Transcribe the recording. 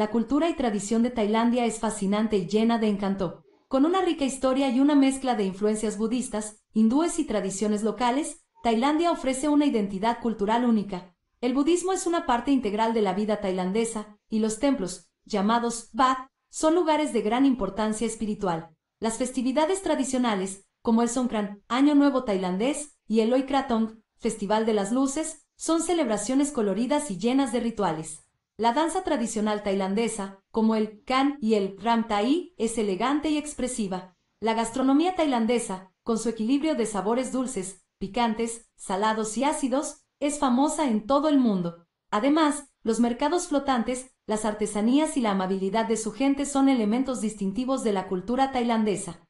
La cultura y tradición de Tailandia es fascinante y llena de encanto, con una rica historia y una mezcla de influencias budistas, hindúes y tradiciones locales, Tailandia ofrece una identidad cultural única. El budismo es una parte integral de la vida tailandesa, y los templos, llamados Bath, son lugares de gran importancia espiritual. Las festividades tradicionales, como el Songkran, Año Nuevo tailandés, y el Oikratong, Festival de las Luces, son celebraciones coloridas y llenas de rituales. La danza tradicional tailandesa, como el kan y el ram thai, es elegante y expresiva. La gastronomía tailandesa, con su equilibrio de sabores dulces, picantes, salados y ácidos, es famosa en todo el mundo. Además, los mercados flotantes, las artesanías y la amabilidad de su gente son elementos distintivos de la cultura tailandesa.